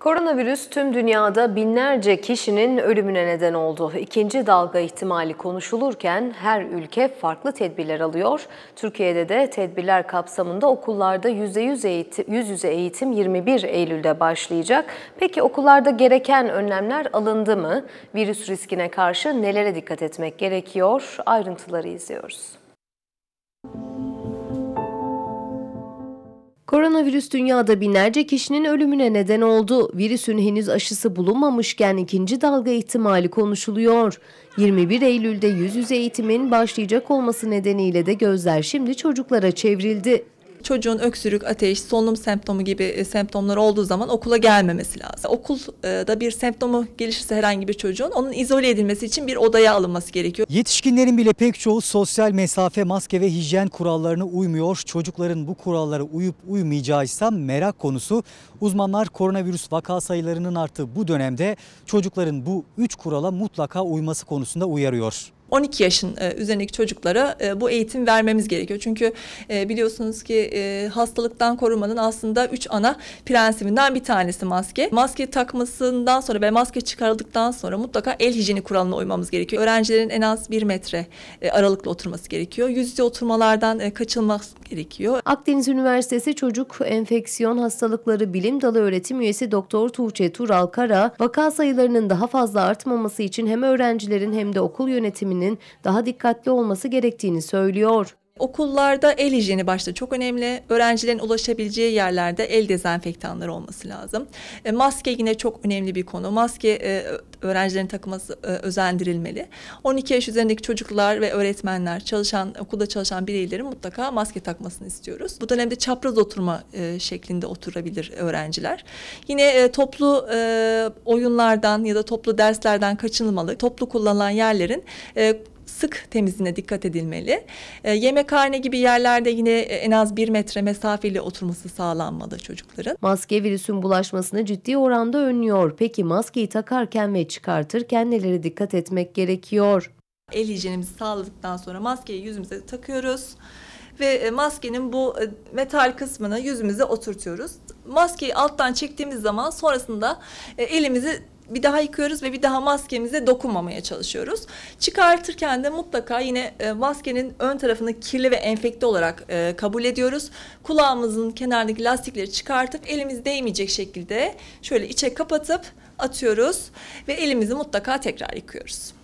Koronavirüs tüm dünyada binlerce kişinin ölümüne neden oldu. İkinci dalga ihtimali konuşulurken her ülke farklı tedbirler alıyor. Türkiye'de de tedbirler kapsamında okullarda %100 eğitim, yüz yüze eğitim 21 Eylül'de başlayacak. Peki okullarda gereken önlemler alındı mı? Virüs riskine karşı nelere dikkat etmek gerekiyor? Ayrıntıları izliyoruz. Koronavirüs dünyada binlerce kişinin ölümüne neden oldu. Virüsün henüz aşısı bulunmamışken ikinci dalga ihtimali konuşuluyor. 21 Eylül'de yüz yüze eğitimin başlayacak olması nedeniyle de gözler şimdi çocuklara çevrildi. Çocuğun öksürük, ateş, solunum semptomu gibi e, semptomlar olduğu zaman okula gelmemesi lazım. Okulda e, bir semptomu gelişirse herhangi bir çocuğun onun izole edilmesi için bir odaya alınması gerekiyor. Yetişkinlerin bile pek çoğu sosyal mesafe, maske ve hijyen kurallarına uymuyor. Çocukların bu kurallara uyup uymayacağı ise merak konusu. Uzmanlar koronavirüs vaka sayılarının arttığı bu dönemde çocukların bu üç kurala mutlaka uyması konusunda uyarıyor. 12 yaşın e, üzerindeki çocuklara e, bu eğitim vermemiz gerekiyor. Çünkü e, biliyorsunuz ki e, hastalıktan korunmanın aslında üç ana prensibinden bir tanesi maske. Maske takmasından sonra ve maske çıkarıldıktan sonra mutlaka el hijyeni kuralına uymamız gerekiyor. Öğrencilerin en az bir metre e, aralıkla oturması gerekiyor. Yüz yüze oturmalardan e, kaçılmak gerekiyor. Akdeniz Üniversitesi Çocuk Enfeksiyon Hastalıkları Bilim Dalı Öğretim Üyesi Doktor Tuğçe Tural Kara, vaka sayılarının daha fazla artmaması için hem öğrencilerin hem de okul yönetiminin yönetiminin daha dikkatli olması gerektiğini söylüyor. Okullarda el hijyeni başta çok önemli. Öğrencilerin ulaşabileceği yerlerde el dezenfektanları olması lazım. E, maske yine çok önemli bir konu. Maske e, öğrencilerin takılması e, özendirilmeli. 12 yaş üzerindeki çocuklar ve öğretmenler, çalışan okulda çalışan bireylerin mutlaka maske takmasını istiyoruz. Bu dönemde çapraz oturma e, şeklinde oturabilir öğrenciler. Yine e, toplu e, oyunlardan ya da toplu derslerden kaçınılmalı. Toplu kullanılan yerlerin e, sık temizliğine dikkat edilmeli. E, yemekhane gibi yerlerde yine e, en az bir metre mesafeli oturması sağlanmalı çocukların. Maske virüsün bulaşmasını ciddi oranda önlüyor. Peki maskeyi takarken ve çıkartırken nelere dikkat etmek gerekiyor? El hijyenimizi sağladıktan sonra maskeyi yüzümüze takıyoruz ve e, maskenin bu e, metal kısmını yüzümüze oturtuyoruz. Maskeyi alttan çektiğimiz zaman sonrasında elimizi bir daha yıkıyoruz ve bir daha maskemize dokunmamaya çalışıyoruz. Çıkartırken de mutlaka yine e, maskenin ön tarafını kirli ve enfekte olarak e, kabul ediyoruz. Kulağımızın kenarındaki lastikleri çıkartıp elimiz değmeyecek şekilde şöyle içe kapatıp atıyoruz ve elimizi mutlaka tekrar yıkıyoruz.